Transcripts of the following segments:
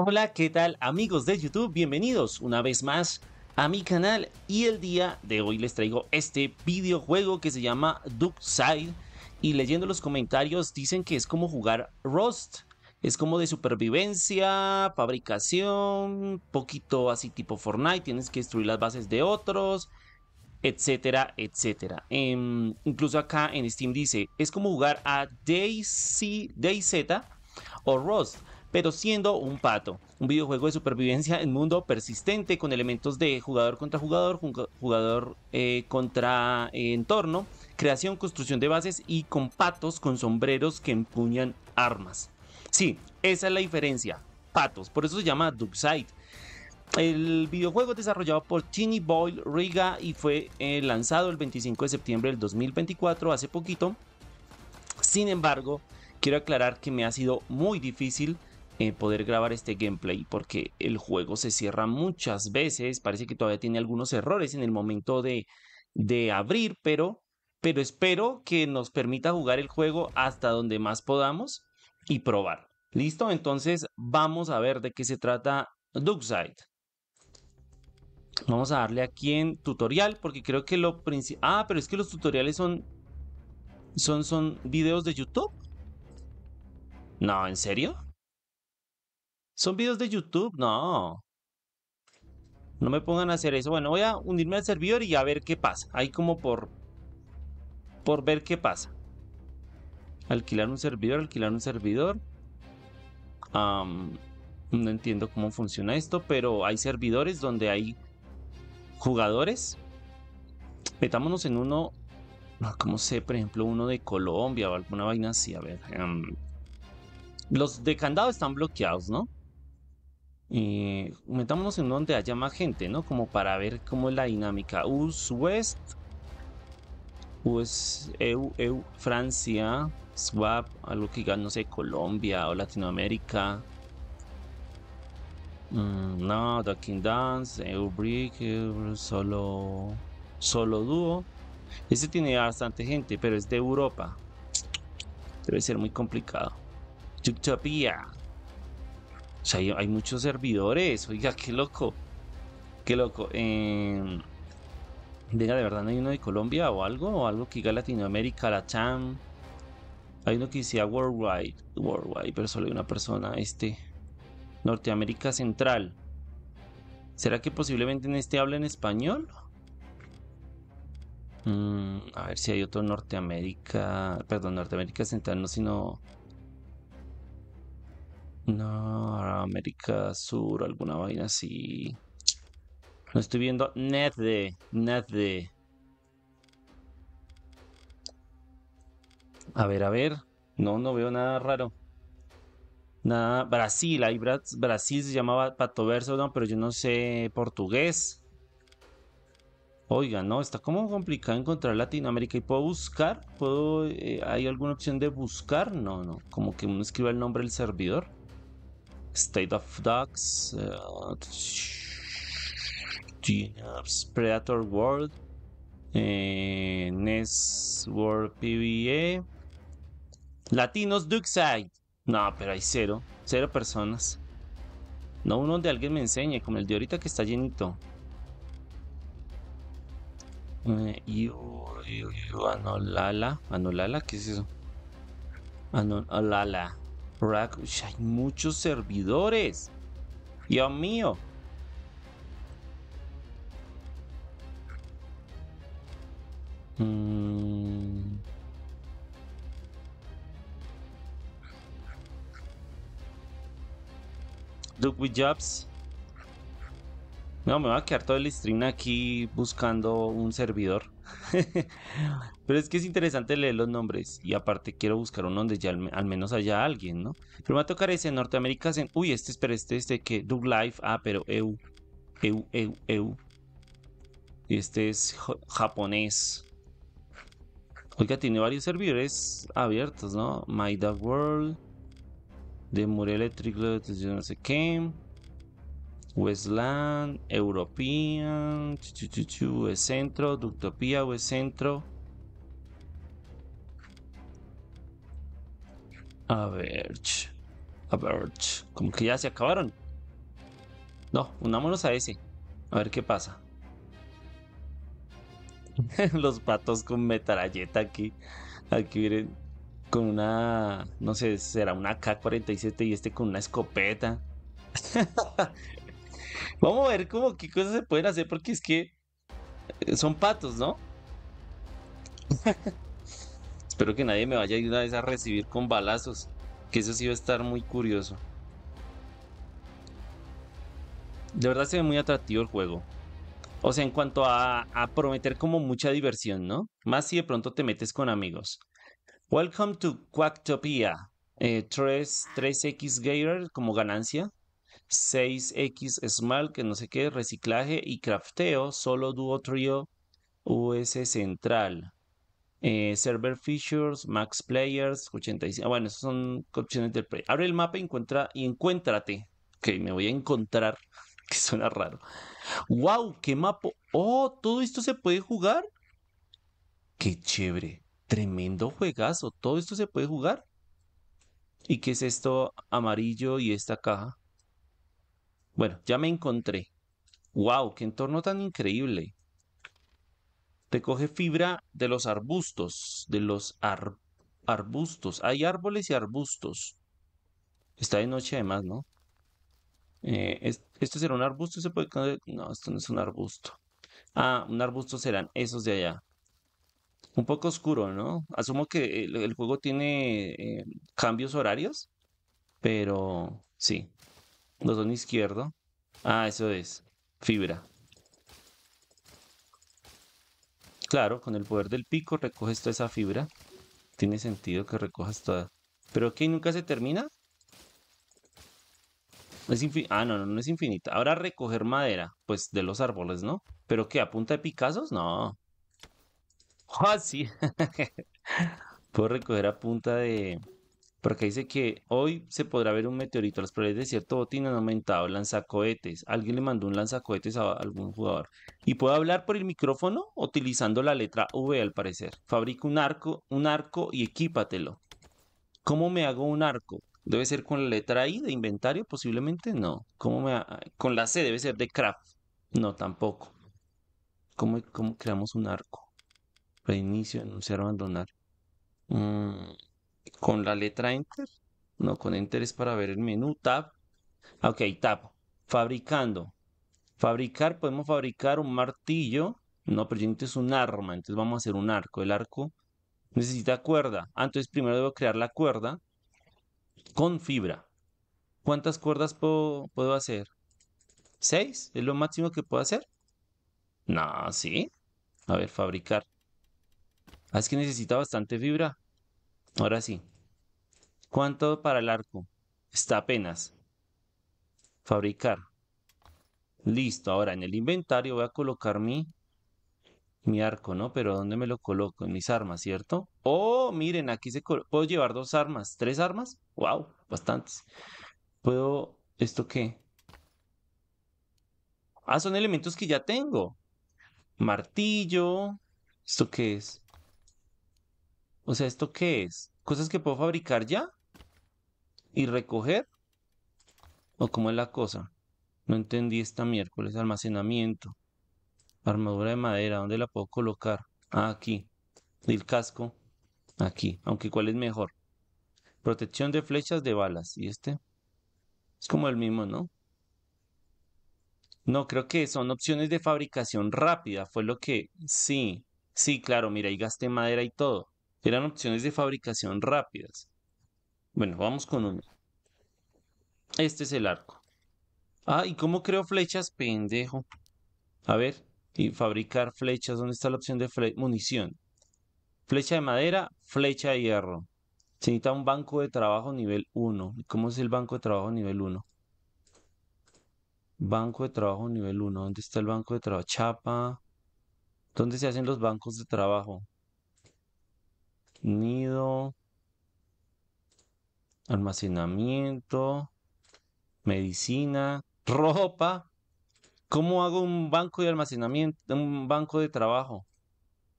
Hola, ¿qué tal amigos de YouTube? Bienvenidos una vez más a mi canal y el día de hoy les traigo este videojuego que se llama Duckside y leyendo los comentarios dicen que es como jugar Rust, es como de supervivencia, fabricación, poquito así tipo Fortnite, tienes que destruir las bases de otros, etcétera, etcétera. Em, incluso acá en Steam dice, es como jugar a DayZ o Rust pero siendo un pato. Un videojuego de supervivencia en mundo persistente con elementos de jugador contra jugador, jugador eh, contra eh, entorno, creación, construcción de bases y con patos con sombreros que empuñan armas. Sí, esa es la diferencia. Patos, por eso se llama Duckside. El videojuego desarrollado por Tiny Boyle Riga y fue eh, lanzado el 25 de septiembre del 2024, hace poquito. Sin embargo, quiero aclarar que me ha sido muy difícil eh, poder grabar este gameplay porque el juego se cierra muchas veces, parece que todavía tiene algunos errores en el momento de, abrir, pero, pero espero que nos permita jugar el juego hasta donde más podamos y probar. ¿Listo? Entonces vamos a ver de qué se trata Duckside. Vamos a darle aquí en tutorial porque creo que lo principal... Ah, pero es que los tutoriales son... ¿Son, son videos de YouTube? No, ¿en serio? Son videos de YouTube, no. No me pongan a hacer eso. Bueno, voy a unirme al servidor y a ver qué pasa. Hay como por... Por ver qué pasa. Alquilar un servidor, alquilar un servidor. no entiendo cómo funciona esto, pero hay servidores donde hay jugadores. Metámonos en uno, ah, como sé, por ejemplo, uno de Colombia o alguna vaina así. A ver, los de candado están bloqueados, ¿no? y metámonos en donde haya más gente, ¿no? Como para ver cómo es la dinámica. US West, US, EU, e Francia, Swap, algo que diga, no sé, Colombia o Latinoamérica. Mm, no, The King Dance, EU Brick, solo, solo dúo. Este tiene bastante gente, pero es de Europa. Debe ser muy complicado. Utopia. O sea, hay, muchos servidores. Oiga, qué loco. Qué loco. venga, eh, de verdad, ¿no hay uno de Colombia o algo? ¿O algo que diga Latinoamérica, la Cham? Hay uno que decía Worldwide. Worldwide, pero solo hay una persona. Este. Norteamérica Central. ¿Será que posiblemente en este habla en español? Mm, a ver si hay otro Norteamérica. Perdón, Norteamérica Central, no, sino no, América Sur, alguna vaina así. No estoy viendo net de, A ver, a ver. No, no veo nada raro. Nada. Brasil, ahí Brasil se llamaba Pato Verso, no, pero yo no sé portugués. Oiga, no, está como complicado encontrar Latinoamérica y puedo buscar, puedo, eh, ¿hay alguna opción de buscar? No, no, como que uno escriba el nombre del servidor. State of Dogs eh, Predator World, eh, NES World PBA, Latinos Duckside. No, pero hay cero, cero personas. No uno donde alguien me enseñe, como el de ahorita que está llenito. Eh, Anolala, Anolala, ¿qué es eso? Anolala. Rack, hay muchos servidores. Dios mío. Duke mm. with Jobs. No, me va a quedar todo el stream aquí buscando un servidor. Pero es que es interesante leer los nombres y aparte quiero buscar uno donde ya al, menos haya alguien, ¿no? Pero me va a tocar ese en Norteamérica. En, uy, este, es este, este que Doug Life. Ah, pero EU. EU, EU, Y e este es japonés. Oiga, tiene varios servidores abiertos, ¿no? My Dog World. De yo no sé qué. Westland, European, Chuchuchu, Centro, Ductopía, Centro. A ver, a ver, como que ya se acabaron. No, unámonos a ese. A ver qué pasa. Los patos con metralleta aquí. Aquí miren. Con una. No sé, será una K-47 y este con una escopeta. Vamos a ver cómo qué cosas se pueden hacer porque es que eh, son patos, ¿no? Espero que nadie me vaya a una vez a recibir con balazos, que eso sí va a estar muy curioso. De verdad se ve muy atractivo el juego. O sea, en cuanto a, prometer como mucha diversión, ¿no? Más si de pronto te metes con amigos. Welcome to Quacktopia. 3, eh, 3X Gator como ganancia. 6X Small, que no sé qué, reciclaje y crafteo, solo duo, trio, US Central. Eh, server Features, Max Players, 85. Ah, bueno, esas son opciones del play. Abre el mapa y, encuentra, y encuéntrate. Que me voy a encontrar. Que suena raro. ¡Wow! ¡Qué mapa! ¡Oh! ¿Todo esto se puede jugar? ¡Qué chévere! Tremendo juegazo. ¿Todo esto se puede jugar? ¿Y qué es esto amarillo y esta caja? Bueno, ya me encontré. ¡Wow! ¡Qué entorno tan increíble! Te coge fibra de los arbustos, de los arbustos. Hay árboles y arbustos. Está de noche además, ¿no? Eh, este será un arbusto? ¿Se puede No, esto no es un arbusto. Ah, un arbusto serán esos de allá. Un poco oscuro, ¿no? Asumo que el, juego tiene eh, cambios horarios, pero sí. Botón izquierdo. Ah, eso es. Fibra. Claro, con el poder del pico recoges toda esa fibra. Tiene sentido que recojas toda. ¿Pero qué? ¿Nunca se termina? Es ah, no, no, no es infinita. Ahora recoger madera, pues de los árboles, ¿no? ¿Pero qué? ¿A punta de picazos? No. Ah, sí. Puedo recoger a punta de... Porque dice que hoy se podrá ver un meteorito. Las probabilidades de cierto botín han aumentado. Lanzacohetes. Alguien le mandó un lanzacohetes a algún jugador. Y puedo hablar por el micrófono utilizando la letra V al parecer. Fabrica un arco, un arco y equípatelo. ¿Cómo me hago un arco? Debe ser con la letra I de inventario, posiblemente no. ¿Cómo me Con la C debe ser de craft. No, tampoco. ¿Cómo, creamos un arco? Reinicio, anunciar, abandonar. Mmm con la letra Enter. No, con Enter es para ver el menú. Tab. Ok, tab. Fabricando. Fabricar, podemos fabricar un martillo. No, pero yo es un arma. Entonces vamos a hacer un arco. El arco necesita cuerda. Ah, entonces primero debo crear la cuerda con fibra. ¿Cuántas cuerdas puedo, puedo hacer? ¿Seis? ¿Es lo máximo que puedo hacer? No, sí. A ver, fabricar. Ah, es que necesita bastante fibra. Ahora sí. ¿Cuánto para el arco? Está apenas. Fabricar. Listo. Ahora en el inventario voy a colocar mi, mi arco, ¿no? Pero ¿dónde me lo coloco? En mis armas, ¿cierto? Oh, miren, aquí se puedo llevar dos armas. ¿Tres armas? ¡Wow! Bastantes. Puedo... ¿Esto qué? Ah, son elementos que ya tengo. Martillo. ¿Esto qué es? O sea, ¿esto qué es? ¿Cosas que puedo fabricar ya? ¿Y recoger? ¿O cómo es la cosa? No entendí esta miércoles. Almacenamiento. Armadura de madera. ¿Dónde la puedo colocar? Ah, aquí. el casco. Aquí. Aunque cuál es mejor. Protección de flechas de balas. ¿Y este? Es como el mismo, ¿no? No, creo que son opciones de fabricación rápida. Fue lo que... Sí. Sí, claro. Mira, ahí gasté madera y todo. Eran opciones de fabricación rápidas. Bueno, vamos con uno. Este es el arco. Ah, ¿y cómo creo flechas, pendejo? A ver, y fabricar flechas. ¿Dónde está la opción de munición? Flecha de madera, flecha de hierro. Se necesita un banco de trabajo nivel 1. ¿Cómo es el banco de trabajo nivel 1? Banco de trabajo nivel 1. ¿Dónde está el banco de trabajo? Chapa. ¿Dónde se hacen los bancos de trabajo? nido, almacenamiento, medicina, ropa. ¿Cómo hago un banco de almacenamiento, un banco de trabajo?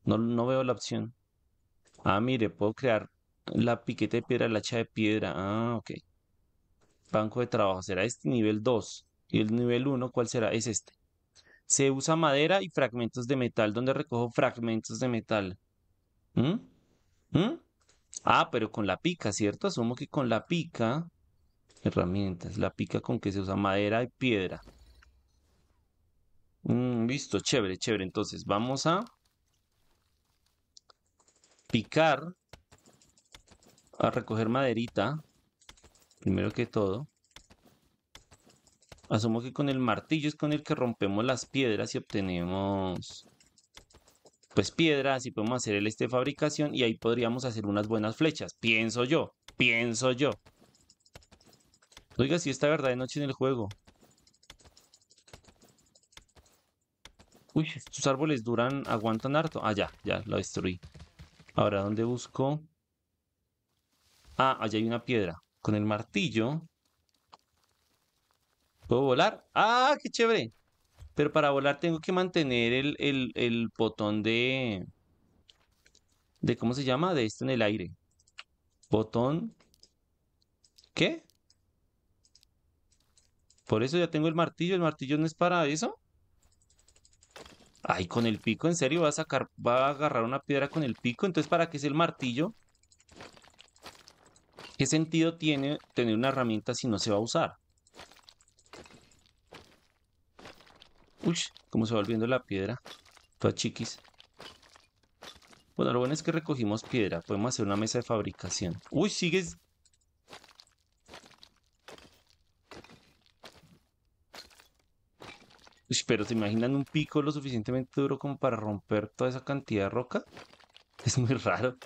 No, no veo la opción. Ah, mire, puedo crear la piqueta de piedra, la hacha de piedra. Ah, ok. Banco de trabajo será este nivel 2. ¿Y el nivel 1 cuál será? Es este. Se usa madera y fragmentos de metal. ¿Dónde recojo fragmentos de metal? ¿Mm? ¿Mm? Ah, pero con la pica, ¿cierto? Asumo que con la pica, herramientas, la pica con que se usa madera y piedra. Visto, mm, listo, chévere, chévere. Entonces vamos a picar, a recoger maderita, primero que todo. Asumo que con el martillo es con el que rompemos las piedras y obtenemos pues piedras y podemos hacer el este de fabricación y ahí podríamos hacer unas buenas flechas. Pienso yo, pienso yo. Oiga, si esta verdad de noche en el juego. Uy, estos árboles duran, aguantan harto. Ah, ya, ya, lo destruí. Ahora, ¿dónde busco? Ah, allá hay una piedra. Con el martillo. ¿Puedo volar? ¡Ah, qué chévere! Pero para volar tengo que mantener el, botón de... ¿De cómo se llama? De esto en el aire. Botón... ¿Qué? Por eso ya tengo el martillo. ¿El martillo no es para eso? Ay, con el pico, ¿en serio? ¿Va a sacar, va a agarrar una piedra con el pico? Entonces, ¿para qué es el martillo? ¿Qué sentido tiene tener una herramienta si no se va a usar? Uy, cómo se va volviendo la piedra. Toda chiquis. Bueno, lo bueno es que recogimos piedra. Podemos hacer una mesa de fabricación. Uy, sigues... Uy, pero ¿se imaginan un pico lo suficientemente duro como para romper toda esa cantidad de roca? Es muy raro.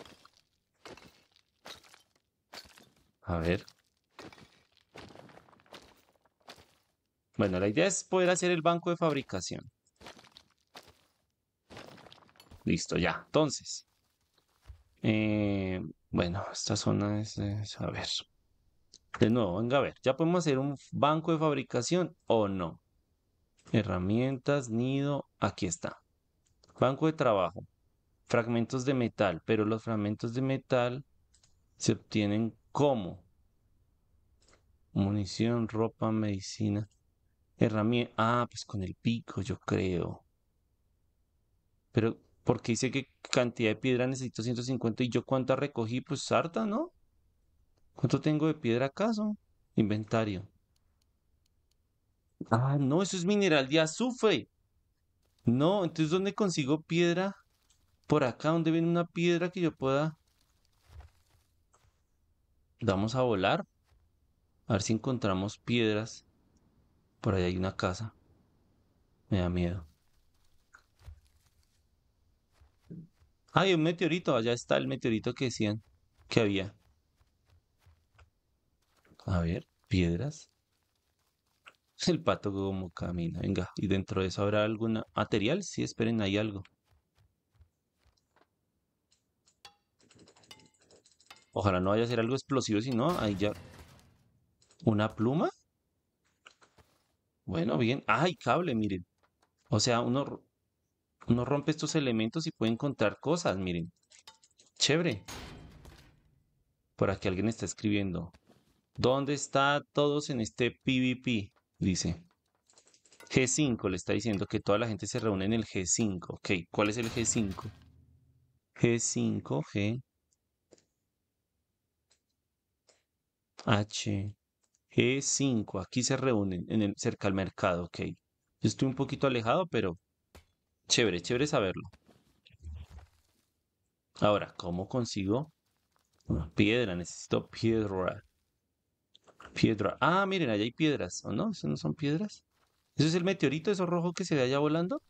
A ver. Bueno, la idea es poder hacer el banco de fabricación. Listo, ya. Entonces. Eh, bueno, esta zona es, es... A ver. De nuevo, venga a ver. ¿Ya podemos hacer un banco de fabricación o no? Herramientas, nido. Aquí está. Banco de trabajo. Fragmentos de metal. Pero los fragmentos de metal se obtienen como munición, ropa, medicina. Ah, pues con el pico, yo creo. Pero, porque dice que cantidad de piedra necesito 150 y yo cuánta recogí, pues sarta, ¿no? ¿Cuánto tengo de piedra acaso? Inventario. Ah, no, eso es mineral de azufre. No, entonces ¿dónde consigo piedra? Por acá, ¿dónde viene una piedra que yo pueda? Vamos a volar. A ver si encontramos piedras. Por ahí hay una casa. Me da miedo. Hay un meteorito. Allá está el meteorito que decían que había. A ver, piedras. El pato como camina. Venga, y dentro de eso habrá algún material. Sí, esperen, hay algo. Ojalá no vaya a ser algo explosivo, si no, ahí ya. ¿Una pluma? Bueno, bien. Ah, cable, miren. O sea, uno, uno rompe estos elementos y puede encontrar cosas, miren. Chévere. Por aquí alguien está escribiendo. ¿Dónde está todos en este PvP? Dice. G5 le está diciendo que toda la gente se reúne en el G5. Ok, ¿cuál es el G5? G5, G. H. G5, aquí se reúnen cerca al mercado, ok. Yo estoy un poquito alejado, pero chévere, chévere saberlo. Ahora, ¿cómo consigo piedra? Necesito piedra. Piedra. Ah, miren, allá hay piedras. ¿O no? ¿Eso no son piedras? ¿Eso es el meteorito, eso rojo que se ve allá volando?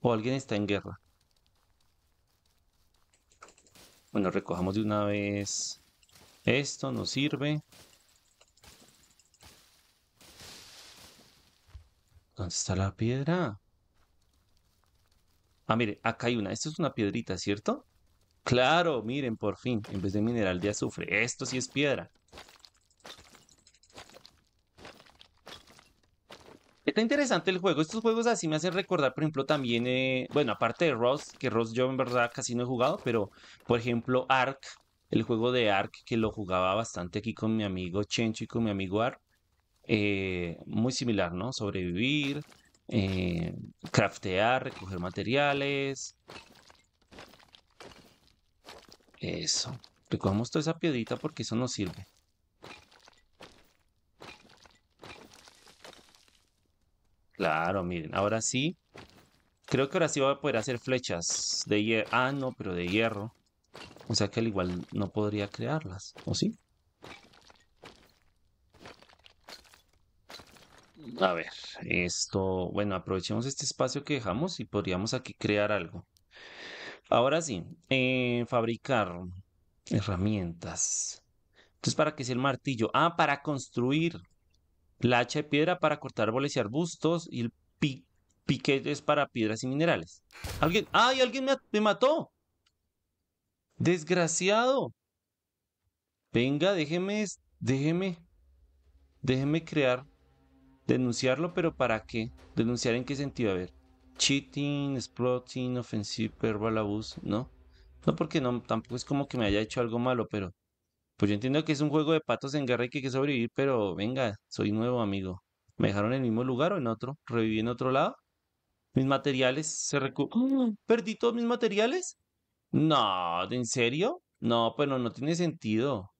¿O alguien está en guerra? Bueno, recojamos de una vez. Esto nos sirve. ¿Dónde está la piedra? Ah, mire, acá hay una. Esto es una piedrita, ¿cierto? Claro, miren, por fin. En vez de mineral de azufre. Esto sí es piedra. Está interesante el juego. Estos juegos así me hacen recordar, por ejemplo, también... Eh, bueno, aparte de Ross, que Ross yo en verdad casi no he jugado, pero, por ejemplo, Ark. El juego de Ark, que lo jugaba bastante aquí con mi amigo Chencho y con mi amigo Ark. Eh, muy similar, ¿no? Sobrevivir, eh, craftear, recoger materiales. Eso. Recogemos toda esa piedrita porque eso nos sirve. Claro, miren, ahora sí. Creo que ahora sí voy a poder hacer flechas de hierro. Ah, no, pero de hierro. O sea que al igual no podría crearlas, ¿o sí? A ver, esto, bueno, aprovechemos este espacio que dejamos y podríamos aquí crear algo. Ahora sí, eh, fabricar herramientas. Entonces, ¿para qué es el martillo? Ah, para construir. La de piedra para cortar árboles y arbustos y el piquete es para piedras y minerales. ¿Alguien? ¡Ay, alguien me mató! ¡Desgraciado! Venga, déjeme, déjeme, déjeme crear Denunciarlo, pero ¿para qué? ¿Denunciar en qué sentido? A ver, cheating, exploiting, offensive, verbal abuse, ¿no? No porque no, tampoco es como que me haya hecho algo malo, pero pues yo entiendo que es un juego de patos en guerra y que hay que sobrevivir, pero venga, soy nuevo amigo. ¿Me dejaron en el mismo lugar o en otro? ¿Reviví en otro lado? ¿Mis materiales se recu... Mm, ¿Perdí todos mis materiales? No, ¿en serio? No, pero no tiene sentido.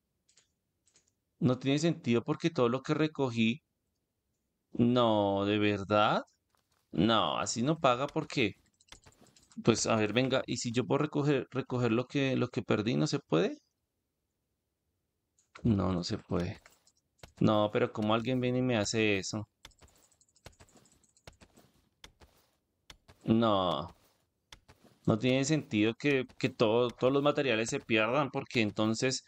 No tiene sentido porque todo lo que recogí no, ¿de verdad? No, así no paga porque, pues a ver, venga, ¿y si yo puedo recoger, recoger lo que, que perdí, no se puede? No, no se puede. No, pero como alguien viene y me hace eso? No. No tiene sentido que, todos los materiales se pierdan porque entonces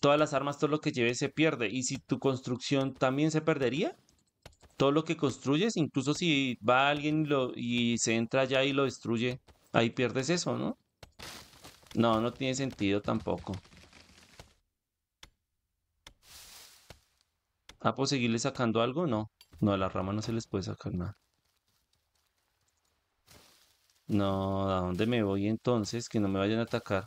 todas las armas, todo lo que lleves se pierde. ¿Y si tu construcción también se perdería? todo lo que construyes, incluso si va alguien y, lo, y se entra allá y lo destruye, ahí pierdes eso, ¿no? No, no tiene sentido tampoco. ¿Ah, pues seguirle sacando algo? No. No, a la rama no se les puede sacar nada. No, ¿a dónde me voy entonces? Que no me vayan a atacar.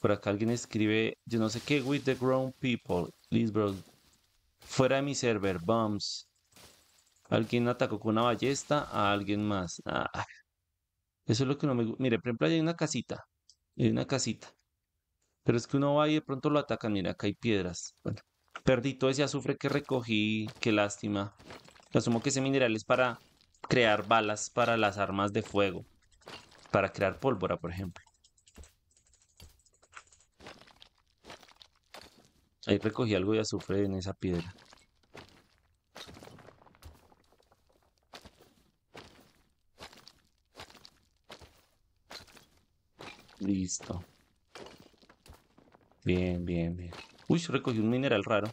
Por acá alguien escribe, yo no sé qué, with the grown people. Please, bro, Fuera de mi server, bombs. Alguien atacó con una ballesta a alguien más. Ah, eso es lo que no me gusta. Mire, por ejemplo, hay una casita. Hay una casita. Pero es que uno va y de pronto lo atacan. Mira, acá hay piedras. Bueno, perdí todo ese azufre que recogí. Qué lástima. Asumo que ese mineral es para crear balas para las armas de fuego. Para crear pólvora, por ejemplo. Ahí recogí algo de azufre en esa piedra. Listo. Bien, bien, bien. Uy, recogí un mineral raro.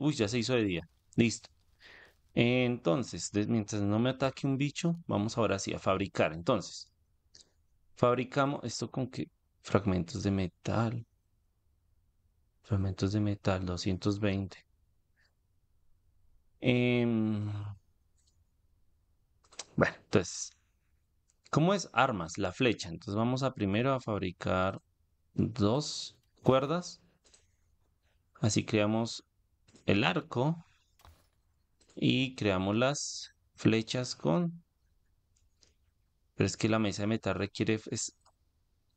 Uy, ya se hizo de día. Listo. Entonces, mientras no me ataque un bicho, vamos ahora sí a fabricar. Entonces, Fabricamos esto con que fragmentos de metal. Fragmentos de metal 220. Em, bueno, entonces, ¿cómo es armas? La flecha. Entonces vamos a primero a fabricar dos cuerdas. Así creamos el arco y creamos las flechas con pero es que la mesa de metal requiere... Es,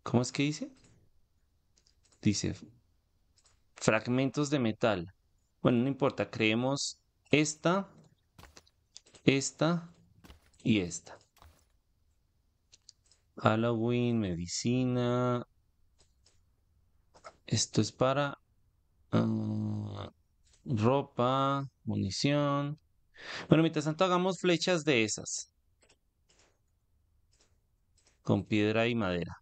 ¿Cómo es que dice? Dice fragmentos de metal. Bueno, no importa, creemos esta, esta y esta. Halloween, medicina. Esto es para ah, ropa, munición. Bueno, mientras tanto hagamos flechas de esas con piedra y madera.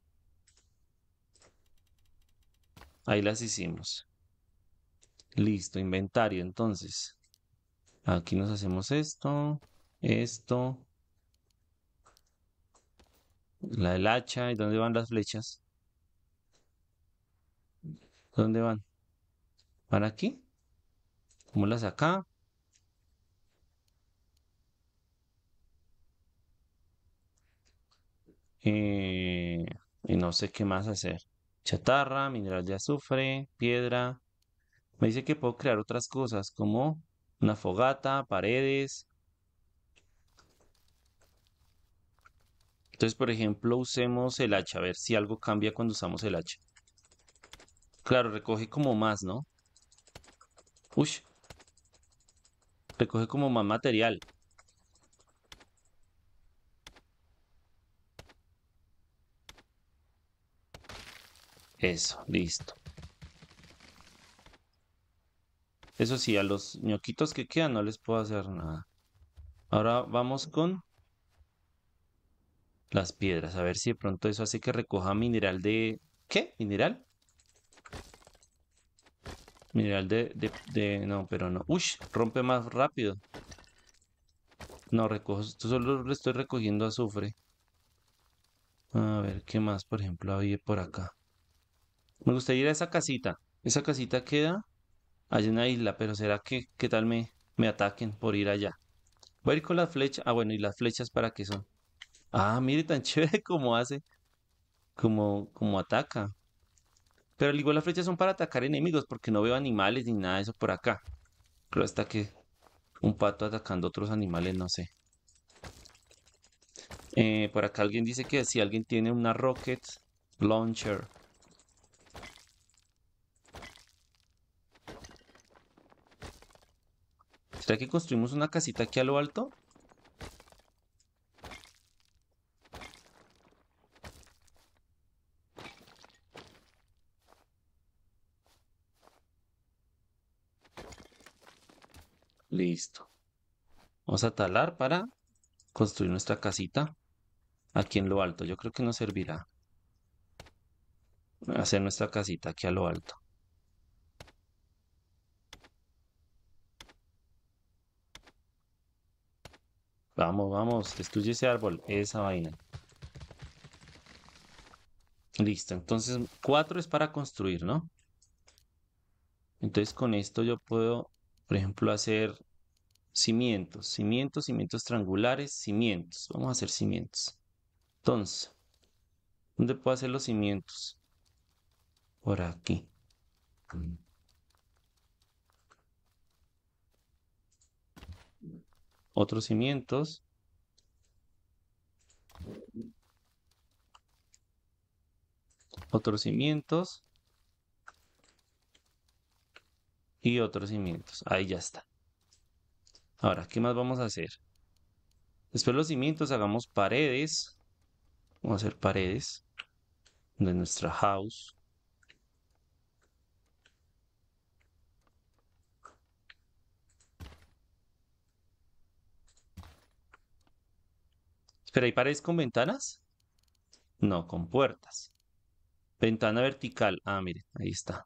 Ahí las hicimos. Listo, inventario entonces. Aquí nos hacemos esto, esto, la del hacha, ¿y dónde van las flechas? ¿Dónde van? ¿Van aquí? ¿Cómo las acá? Eh, y no sé qué más hacer. Chatarra, mineral de azufre, piedra. Me dice que puedo crear otras cosas como una fogata, paredes. Entonces, por ejemplo, usemos el hacha, a ver si algo cambia cuando usamos el hacha. Claro, recoge como más, ¿no? Uy. Recoge como más material. Eso, listo. Eso sí, a los ñoquitos que quedan no les puedo hacer nada. Ahora vamos con las piedras. A ver si de pronto eso hace que recoja mineral de... ¿Qué? ¿Mineral? Mineral de... de, no, pero no. ¡Uy! Rompe más rápido. No, recojo... Solo le estoy recogiendo azufre. A ver, ¿qué más, por ejemplo, había por acá? Me gustaría ir a esa casita. Esa casita queda allá en la isla, pero ¿será que qué tal me, me ataquen por ir allá? Voy a ir con la flecha. Ah, bueno, ¿y las flechas para qué son? Ah, mire tan chévere como hace. Como, como ataca. Pero al igual las flechas son para atacar enemigos, porque no veo animales ni nada de eso por acá. Creo hasta que un pato atacando otros animales, no sé. Eh, por acá alguien dice que si alguien tiene una rocket launcher que construimos una casita aquí a lo alto? Listo. Vamos a talar para construir nuestra casita aquí en lo alto. Yo creo que nos servirá hacer nuestra casita aquí a lo alto. Vamos, vamos, destruye ese árbol, esa vaina. Listo, entonces cuatro es para construir, ¿no? Entonces con esto yo puedo, por ejemplo, hacer cimientos, cimientos, cimientos triangulares, cimientos. Vamos a hacer cimientos. Entonces, ¿dónde puedo hacer los cimientos? Por aquí. otros cimientos. Otros cimientos. Y otros cimientos. Ahí ya está. Ahora, ¿qué más vamos a hacer? Después los cimientos hagamos paredes. Vamos a hacer paredes de nuestra house. ¿Pero hay paredes con ventanas? No, con puertas. Ventana vertical. Ah, miren, ahí está.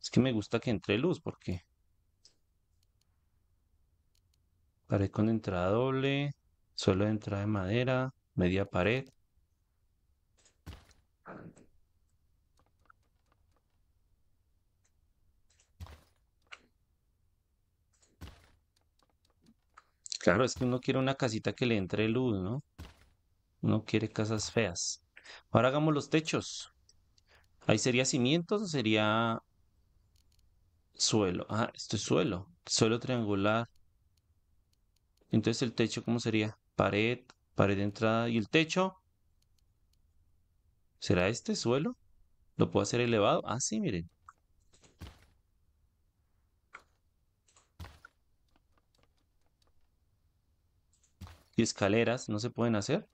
Es que me gusta que entre luz porque... Pared con entrada doble, suelo de entrada de madera, media pared. Claro, es que uno quiere una casita que le entre luz, ¿no? Uno quiere casas feas. Ahora hagamos los techos. ¿Ahí sería cimientos o sería suelo? Ah, esto es suelo. Suelo triangular. Entonces el techo, ¿cómo sería? Pared, pared de entrada. ¿Y el techo? ¿Será este suelo? ¿Lo puedo hacer elevado? Ah, sí, miren. ¿Y escaleras no se pueden hacer?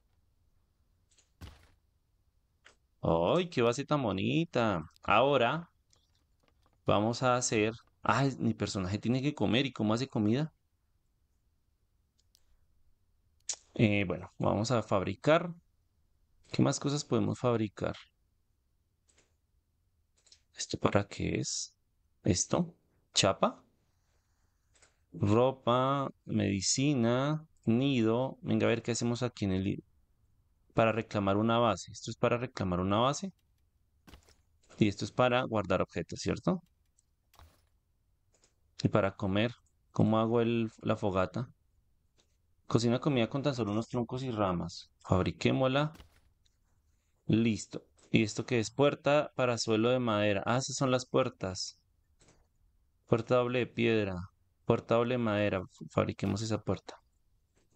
¡Ay, qué base tan bonita! Ahora vamos a hacer... ¡Ay, mi personaje tiene que comer! ¿Y cómo hace comida? Eh, bueno, vamos a fabricar. ¿Qué más cosas podemos fabricar? ¿Esto para qué es? ¿Esto? ¿Chapa? Ropa, medicina, nido. Venga, a ver qué hacemos aquí en el... Para reclamar una base. Esto es para reclamar una base. Y esto es para guardar objetos, ¿cierto? Y para comer. ¿Cómo hago la fogata? Cocina comida con tan solo unos troncos y ramas. Fabriquémosla. Listo. ¿Y esto que es? Puerta para suelo de madera. Ah, esas son las puertas. Puerta doble de piedra. Puerta doble de madera. Fabriquemos esa puerta.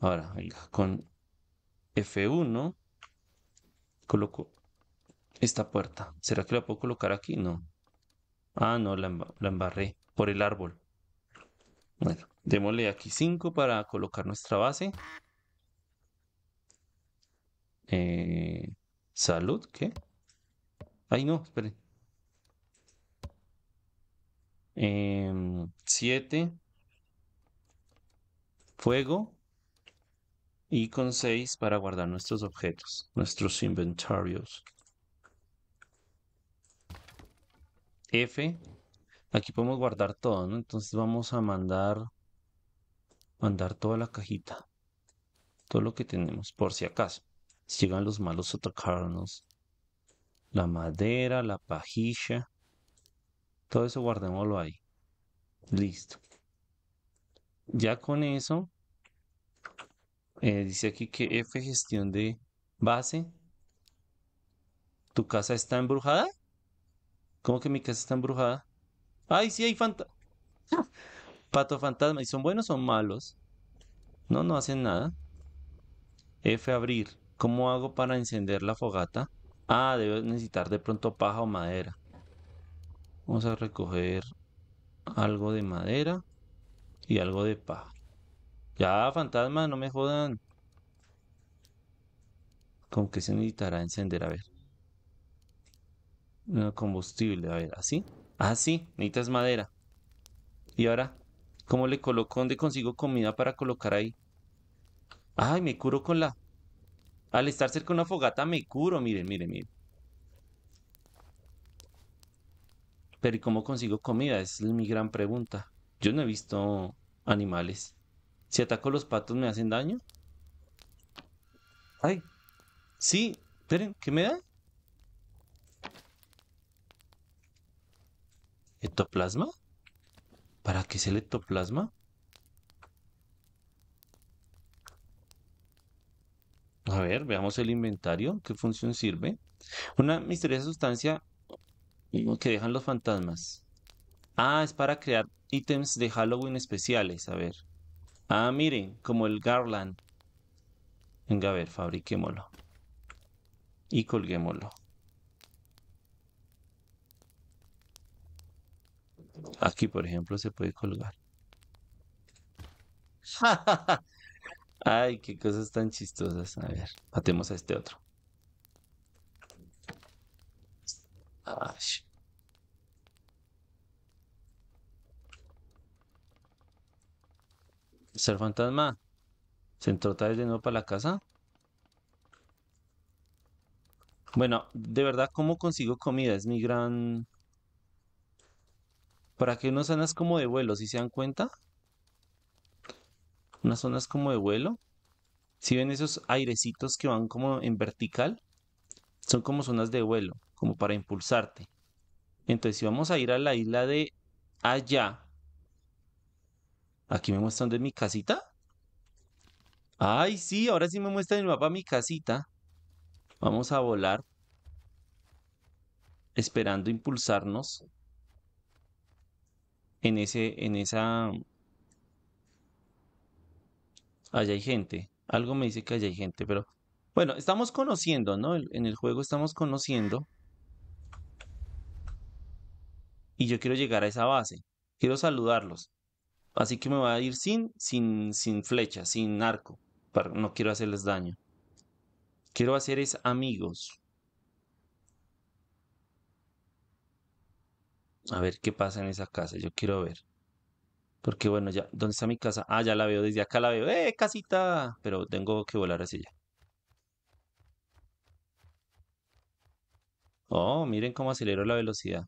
Ahora, con F1 coloco esta puerta. ¿Será que la puedo colocar aquí? No. Ah, no, la, embarré por el árbol. Bueno, démosle aquí 5 para colocar nuestra base. Eh, Salud, ¿qué? Ay, no, esperen. 7. Em, fuego y con 6 para guardar nuestros objetos, nuestros inventarios. F, aquí podemos guardar todo, ¿no? Entonces vamos a mandar, mandar toda la cajita, todo lo que tenemos, por si acaso. Si llegan los malos a atacarnos, la madera, la pajilla, todo eso guardémoslo ahí. Listo. Ya con eso eh, dice aquí que F gestión de base. ¿Tu casa está embrujada? ¿Cómo que mi casa está embrujada? ¡Ay, sí hay fantasma! Pato fantasma. ¿Y son buenos o son malos? No, no hacen nada. F abrir. ¿Cómo hago para encender la fogata? Ah, debo necesitar de pronto paja o madera. Vamos a recoger algo de madera y algo de paja. Ya, fantasma, no me jodan. ¿Cómo que se necesitará encender, a ver. No, combustible, a ver, así. Ah, sí. necesitas madera. Y ahora, ¿cómo le coloco? ¿Dónde consigo comida para colocar ahí? Ay, me curo con la... Al estar cerca de una fogata me curo, miren, miren, miren. Pero ¿y cómo consigo comida? es mi gran pregunta. Yo no he visto animales. Si ataco los patos, ¿me hacen daño? Ay. Sí. Esperen, ¿qué me da? Etoplasma. ¿Para qué es el ectoplasma? A ver, veamos el inventario. ¿Qué función sirve? Una misteriosa sustancia que dejan los fantasmas. Ah, es para crear ítems de Halloween especiales. A ver. Ah, miren, como el Garland. Venga, a ver, fabriquémoslo. Y colguémoslo. Aquí, por ejemplo, se puede colgar. Ay, qué cosas tan chistosas. A ver, matemos a este otro. Ser fantasma. ¿Se entró de nuevo para la casa? Bueno, de verdad, ¿cómo consigo comida? Es mi gran... ¿Para que unas zonas como de vuelo? ¿Si se dan cuenta? Unas zonas como de vuelo. Si ven esos airecitos que van como en vertical, son como zonas de vuelo, como para impulsarte. Entonces, si vamos a ir a la isla de allá, Aquí me dónde es mi casita. Ay, sí, ahora sí me muestra el mapa mi casita. Vamos a volar. Esperando impulsarnos. En ese, en esa... Allá hay gente. Algo me dice que allá hay gente, pero... Bueno, estamos conociendo, ¿no? En el juego estamos conociendo. Y yo quiero llegar a esa base. Quiero saludarlos. Así que me va a ir sin, sin, sin flecha, sin arco. Para, no quiero hacerles daño. Quiero hacer es amigos. A ver qué pasa en esa casa. Yo quiero ver. Porque bueno, ya. ¿Dónde está mi casa? Ah, ya la veo. Desde acá la veo. ¡Eh, casita! Pero tengo que volar hacia allá. Oh, miren cómo aceleró la velocidad.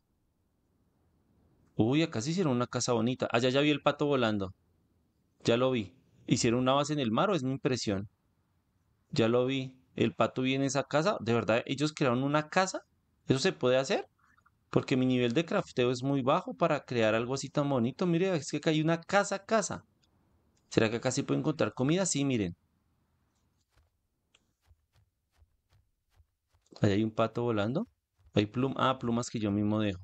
Uy, acá se hicieron una casa bonita. Allá ya vi el pato volando. Ya lo vi. ¿Hicieron una base en el mar o es mi impresión? Ya lo vi. El pato viene en esa casa. ¿De verdad ellos crearon una casa? ¿Eso se puede hacer? Porque mi nivel de crafteo es muy bajo para crear algo así tan bonito. Mire, es que acá hay una casa, casa. ¿Será que acá sí puedo encontrar comida? Sí, miren. Allá hay un pato volando. Hay plumas, ah, plumas que yo mismo dejo.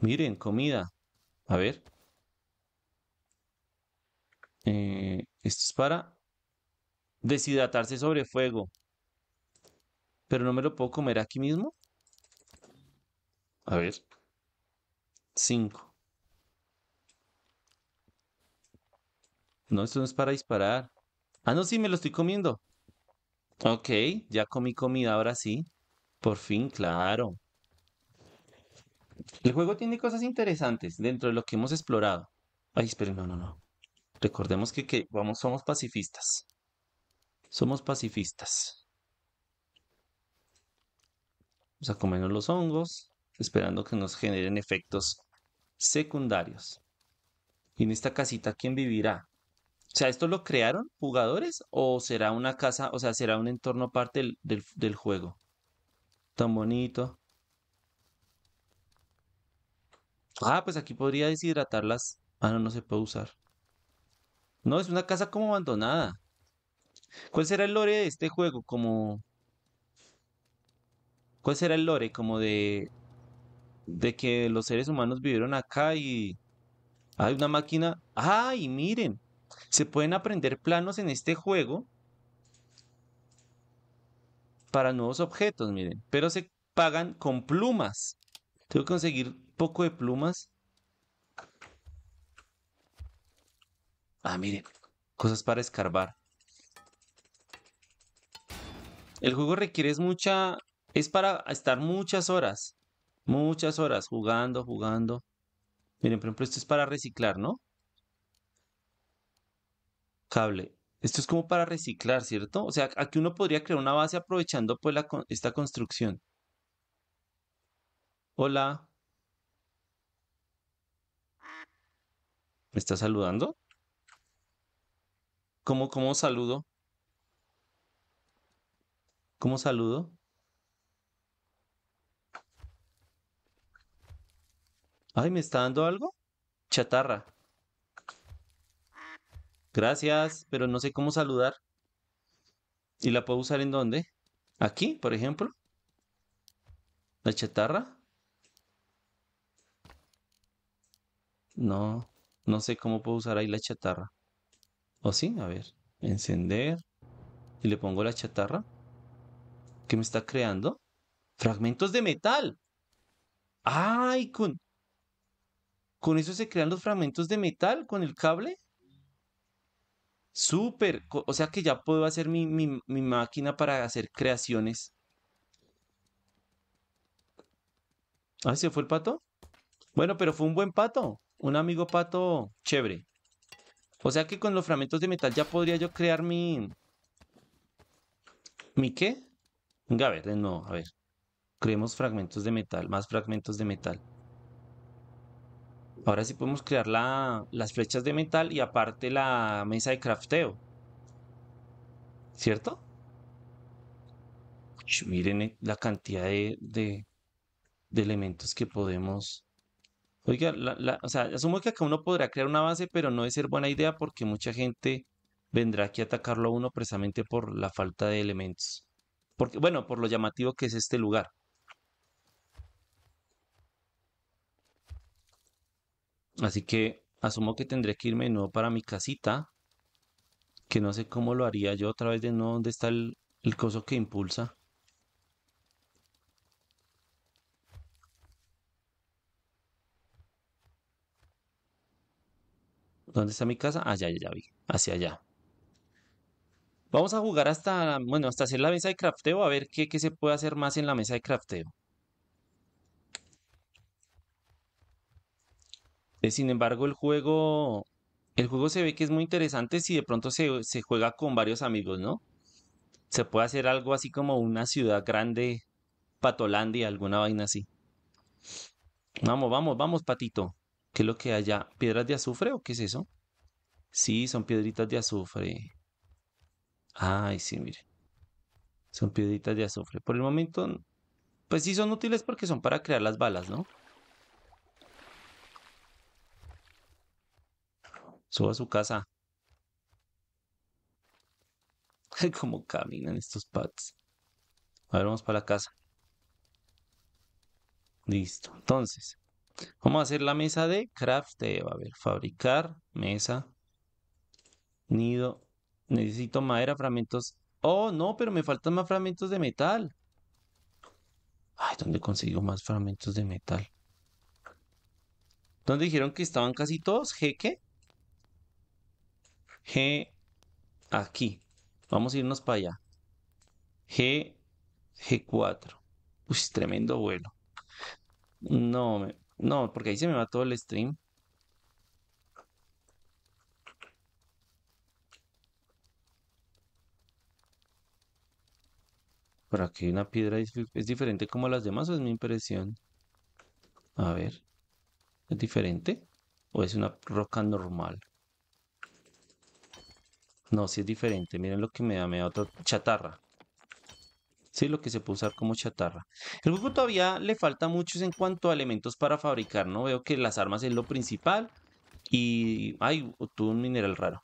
Miren, comida. A ver. Eh, esto es para deshidratarse sobre fuego. Pero no me lo puedo comer aquí mismo. A ver. Cinco. No, esto no es para disparar. Ah, no, sí, me lo estoy comiendo. Ok, ya comí comida, ahora sí. Por fin, claro. El juego tiene cosas interesantes dentro de lo que hemos explorado. Ay, esperen, no, no, no. Recordemos que, vamos, somos pacifistas. Somos pacifistas. Vamos a comernos los hongos, esperando que nos generen efectos secundarios. Y en esta casita, ¿quién vivirá? O sea, ¿esto lo crearon jugadores o será una casa, o sea, será un entorno parte del juego? Tan bonito. Ah, pues aquí podría deshidratarlas. Ah, no, no se puede usar. No, es una casa como abandonada. ¿Cuál será el lore de este juego? Como... ¿Cuál será el lore? Como de... De que los seres humanos vivieron acá y... Hay una máquina... ¡Ay, miren! Se pueden aprender planos en este juego para nuevos objetos, miren. Pero se pagan con plumas. Tengo que conseguir poco de plumas. Ah, miren, cosas para escarbar. El juego requiere mucha... Es para estar muchas horas. Muchas horas jugando, jugando. Miren, por ejemplo, esto es para reciclar, ¿no? Cable. Esto es como para reciclar, ¿cierto? O sea, aquí uno podría crear una base aprovechando pues esta construcción. Hola. ¿Me está saludando? ¿Cómo, cómo saludo? ¿Cómo saludo? Ay, ¿me está dando algo? Chatarra. Gracias, pero no sé cómo saludar. ¿Y la puedo usar en dónde? ¿Aquí, por ejemplo? ¿La chatarra? No. No sé cómo puedo usar ahí la chatarra. ¿O sí? A ver. Encender. Y le pongo la chatarra. ¿Qué me está creando? Fragmentos de metal. ¡Ay! Con, con eso se crean los fragmentos de metal con el cable. Súper. O sea que ya puedo hacer mi, mi máquina para hacer creaciones. ¿Ah, se fue el pato? Bueno, pero fue un buen pato. Un amigo pato chévere. O sea que con los fragmentos de metal ya podría yo crear mi... ¿Mi qué? Venga, a ver, eh, no, a ver. Creemos fragmentos de metal, más fragmentos de metal. Ahora sí podemos crear las flechas de metal y aparte la mesa de crafteo. ¿Cierto? miren eh, la cantidad de, de elementos que podemos Oiga, o sea, asumo que acá uno podrá crear una base, pero no es ser buena idea porque mucha gente vendrá aquí a atacarlo a uno precisamente por la falta de elementos. Porque, bueno, por lo llamativo que es este lugar. Así que asumo que tendré que irme de nuevo para mi casita. Que no sé cómo lo haría yo otra vez de nuevo. ¿Dónde está el coso que impulsa? ¿Dónde está mi casa? Allá, ya, ya vi. Hacia allá. Vamos a jugar hasta, bueno, hasta hacer la mesa de crafteo, a ver qué, se puede hacer más en la mesa de crafteo. Eh, sin embargo, el juego, el juego se ve que es muy interesante si de pronto se juega con varios amigos, ¿no? Se puede hacer algo así como una ciudad grande, Patolandia, alguna vaina así. Vamos, vamos, vamos, patito. ¿Qué es lo que hay allá? ¿Piedras de azufre o qué es eso? Sí, son piedritas de azufre. Ay, sí, mire. Son piedritas de azufre. Por el momento, pues sí son útiles porque son para crear las balas, ¿no? Suba a su casa. Cómo caminan estos pads. A ver, vamos para la casa. Listo. Entonces, Vamos a hacer la mesa de Va eh, A ver, fabricar mesa. Nido. Necesito madera, fragmentos. Oh, no, pero me faltan más fragmentos de metal. Ay, ¿dónde consigo más fragmentos de metal? ¿Dónde dijeron que estaban casi todos? ¿G qué? G aquí. Vamos a irnos para allá. G G4. Uy, tremendo vuelo. No, me, no, porque ahí se me va todo el stream. Por aquí una piedra es, diferente como las demás, ¿o es mi impresión. A ver. ¿Es diferente? ¿O es una roca normal? No, si sí es diferente. Miren lo que me da. Me da otra chatarra. ¿sí? lo que se puede usar como chatarra. El juego todavía le falta muchos en cuanto a elementos para fabricar, ¿no? Veo que las armas es lo principal y... ¡Ay! Tuve un mineral raro.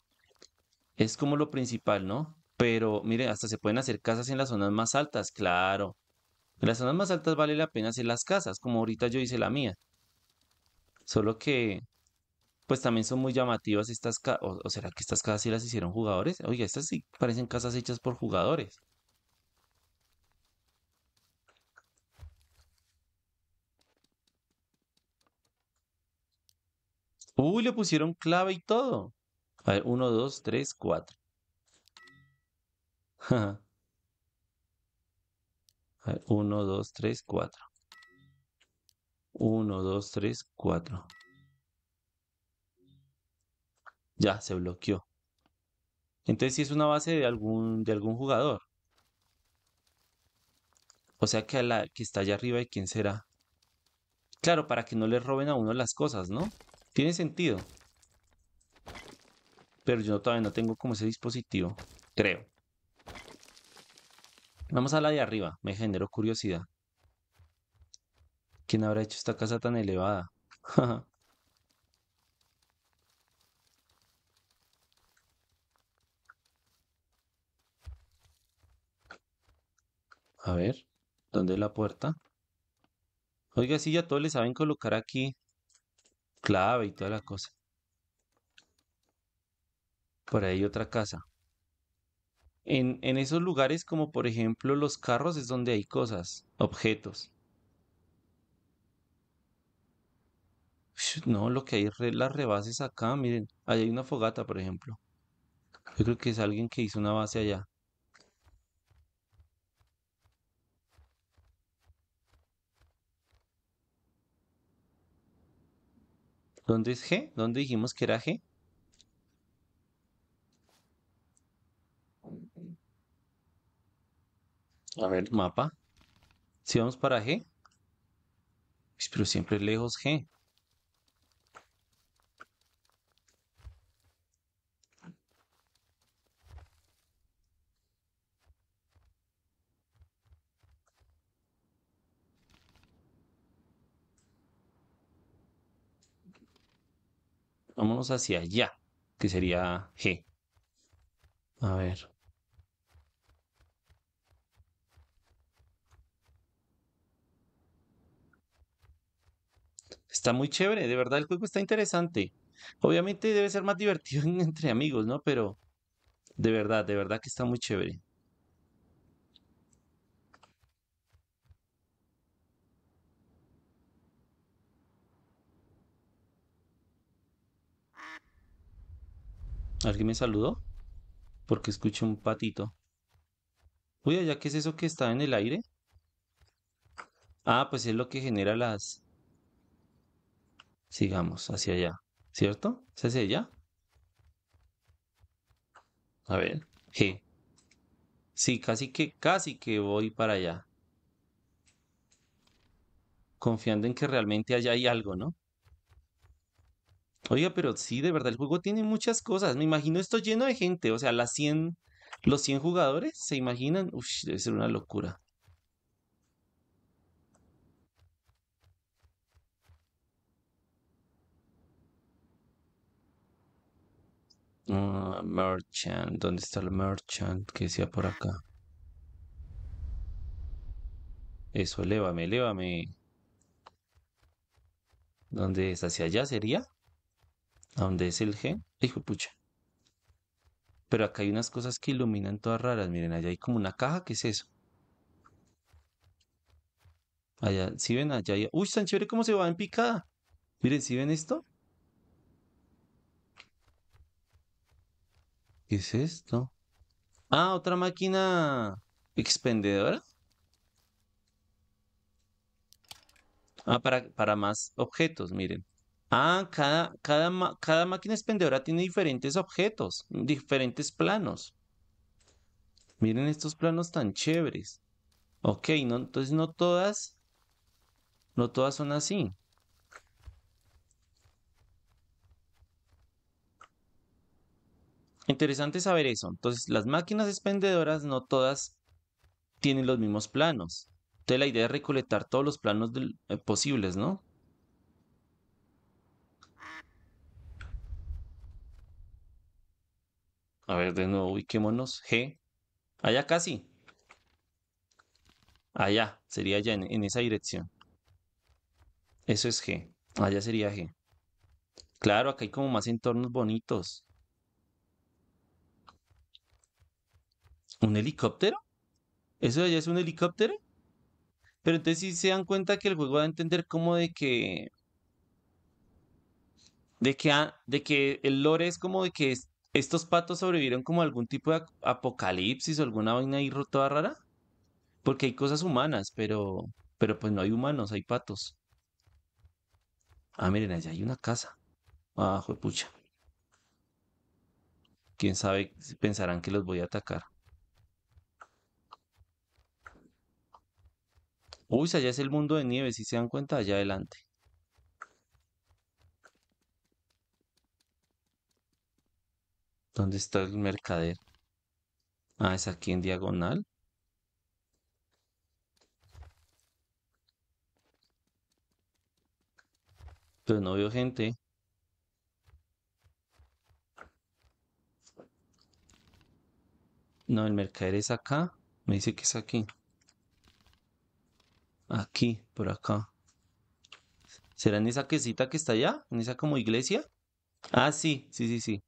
Es como lo principal, ¿no? Pero, mire, hasta se pueden hacer casas en las zonas más altas, claro. En las zonas más altas vale la pena hacer las casas, como ahorita yo hice la mía. Solo que, pues también son muy llamativas estas casas. O, será que estas casas sí las hicieron jugadores? Oiga, estas sí parecen casas hechas por jugadores. Uy, le pusieron clave y todo. A ver, 1, 2, 3, 4. A ver, 1, 2, 3, 4. 1, 2, 3, 4. Ya, se bloqueó. Entonces, si es una base de algún jugador. O sea, que la que está allá arriba, y ¿quién será? Claro, para que no le roben a uno las cosas, ¿no? Tiene sentido. Pero yo todavía no tengo como ese dispositivo. Creo. Vamos a la de arriba. Me generó curiosidad. ¿Quién habrá hecho esta casa tan elevada? a ver. ¿Dónde es la puerta? Oiga, si ya todos le saben colocar aquí clave y toda la cosa. Por ahí otra casa. En, esos lugares como por ejemplo los carros es donde hay cosas, objetos. No, lo que hay es las rebases acá, miren, ahí hay una fogata, por ejemplo. Yo creo que es alguien que hizo una base allá. ¿Dónde es G? ¿Dónde dijimos que era G? A ver, mapa. Si vamos para G. Pero siempre lejos G. hacia allá, que sería G. A ver. Está muy chévere, de verdad el juego está interesante. Obviamente debe ser más divertido entre amigos, ¿no? Pero de verdad, de verdad que está muy chévere. ¿Alguien me saludó? Porque escucho un patito. Uy, ¿ya qué es eso que está en el aire? Ah, pues es lo que genera las... Sigamos hacia allá, ¿cierto? ¿Es hacia allá? A ver, G. Sí, casi que, casi que voy para allá. Confiando en que realmente allá hay algo, ¿no? Oiga, pero sí, de verdad, el juego tiene muchas cosas. Me imagino esto lleno de gente. O sea, las 100, los 100 jugadores, ¿se imaginan? Uf, debe ser una locura. Ah, merchant, ¿dónde está el merchant que sea por acá? Eso, elévame, elévame. ¿Dónde es? ¿Hacia allá sería? a es el G, hijo pucha. Pero acá hay unas cosas que iluminan todas raras. Miren, allá hay como una caja, ¿qué es eso? Allá, si ¿sí ven allá, Uy, tan chévere cómo se va en picada. Miren, si ven esto? ¿Qué es esto? Ah, otra máquina expendedora. Ah, para, para más objetos, miren. Ah, cada, cada, máquina expendedora tiene diferentes objetos, diferentes planos. Miren estos planos tan chéveres. Ok, no, entonces no todas, no todas son así. Interesante saber eso. Entonces, las máquinas expendedoras no todas tienen los mismos planos. Entonces, la idea es recolectar todos los planos eh, posibles, ¿no? A ver, de nuevo, ubiquémonos. G. Allá casi. Allá, sería allá en, esa dirección. Eso es G. Allá sería G. Claro, acá hay como más entornos bonitos. ¿Un helicóptero? ¿Eso de allá es un helicóptero? Pero entonces ¿sí se dan cuenta que el juego va a entender como de que... De que, ah, de que el lore es como de que ¿Estos patos sobrevivieron como algún tipo de apocalipsis o alguna vaina ahí toda rara? Porque hay cosas humanas, pero, pero pues no hay humanos, hay patos. Ah, miren, allá hay una casa. Ah, pucha. Quién sabe, si pensarán que los voy a atacar. Uy, allá es el mundo de nieve, si se dan cuenta, allá adelante. ¿Dónde está el mercader? Ah, es aquí en diagonal. Pero no veo gente. No, el mercader es acá. Me dice que es aquí. Aquí, por acá. ¿Será en esa quesita que está allá? ¿En esa como iglesia? Ah, sí, sí, sí, sí.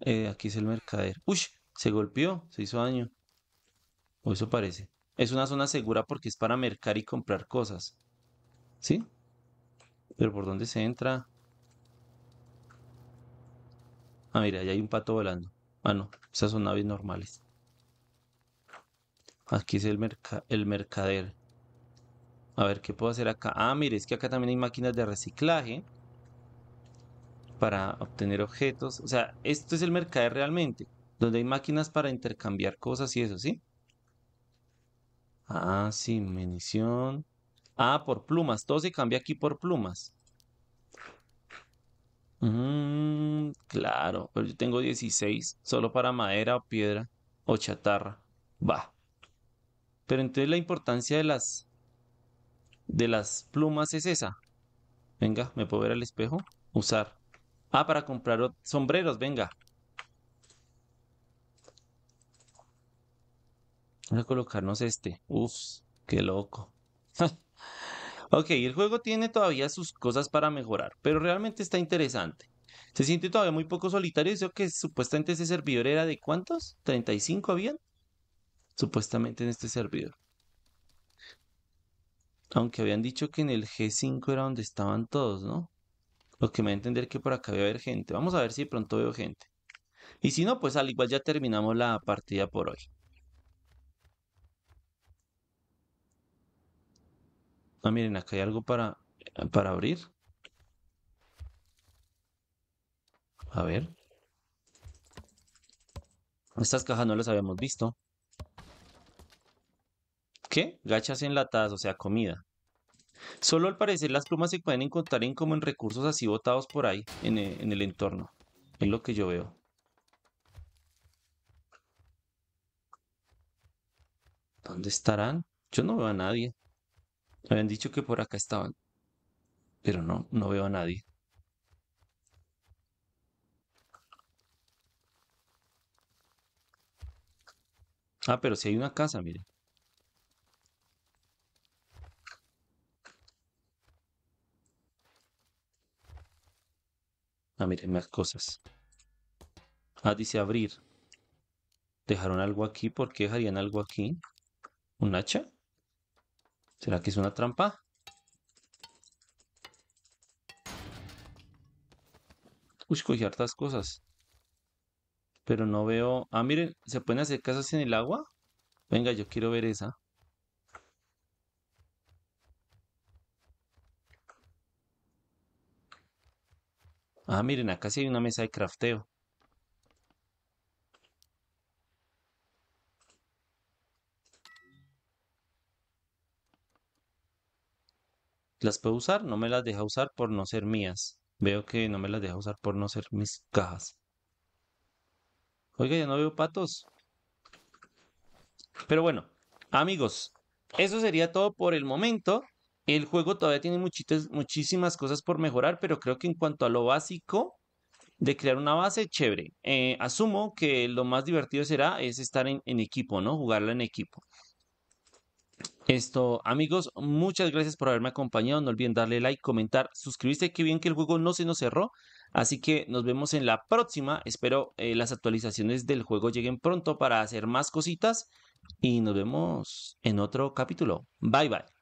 Eh, aquí es el mercader. Uy, se golpeó, se hizo daño. O eso parece. Es una zona segura porque es para mercar y comprar cosas. ¿Sí? Pero ¿por dónde se entra? Ah, mira, ahí hay un pato volando. Ah, no, esas son aves normales. Aquí es el, el mercader. A ver, ¿qué puedo hacer acá? Ah, mire, es que acá también hay máquinas de reciclaje para obtener objetos. O sea, esto es el mercader realmente, donde hay máquinas para intercambiar cosas y eso, ¿sí? Ah, sí, menición. Ah, por plumas. Todo se cambia aquí por plumas. Mm, claro, yo tengo 16 solo para madera o piedra o chatarra. Va. Pero entonces la importancia de las de las plumas es esa. Venga, me puedo ver al espejo. Usar. Ah, para comprar sombreros, venga. Voy a colocarnos este. Uf, qué loco. ok, el juego tiene todavía sus cosas para mejorar, pero realmente está interesante. Se siente todavía muy poco solitario. Eso que supuestamente ese servidor era de cuántos? ¿35 habían? Supuestamente en este servidor. Aunque habían dicho que en el G5 era donde estaban todos, ¿no? Lo que me va a entender que por acá va a haber gente. Vamos a ver si pronto veo gente. Y si no, pues al igual ya terminamos la partida por hoy. Ah, miren, acá hay algo para, para abrir. A ver. Estas cajas no las habíamos visto. ¿Qué? Gachas enlatadas, o sea, comida. Solo al parecer las plumas se pueden encontrar en como en recursos así botados por ahí, e, en, el entorno. Es lo que yo veo. ¿Dónde estarán? Yo no veo a nadie. Me habían dicho que por acá estaban. Pero no, no veo a nadie. Ah, pero si hay una casa, miren. Ah, miren más cosas. Ah, dice abrir. ¿Dejaron algo aquí? ¿Por qué dejarían algo aquí? ¿Un hacha? ¿Será que es una trampa? Uy, cogí hartas cosas. Pero no veo... Ah, miren, ¿se pueden hacer casas en el agua? Venga, yo quiero ver esa. Ah, miren, acá sí hay una mesa de crafteo. ¿Las puedo usar? No me las deja usar por no ser mías. Veo que no me las deja usar por no ser mis cajas. Oiga, ya no veo patos. Pero bueno, amigos, eso sería todo por el momento. El juego todavía tiene muchísimas cosas por mejorar, pero creo que en cuanto a lo básico de crear una base, chévere. Eh, asumo que lo más divertido será es estar en, equipo, ¿no? Jugarla en equipo. Esto, amigos, muchas gracias por haberme acompañado. No olviden darle like, comentar, suscribirse. Qué bien que el juego no se nos cerró. Así que nos vemos en la próxima. Espero eh, las actualizaciones del juego lleguen pronto para hacer más cositas. Y nos vemos en otro capítulo. Bye bye.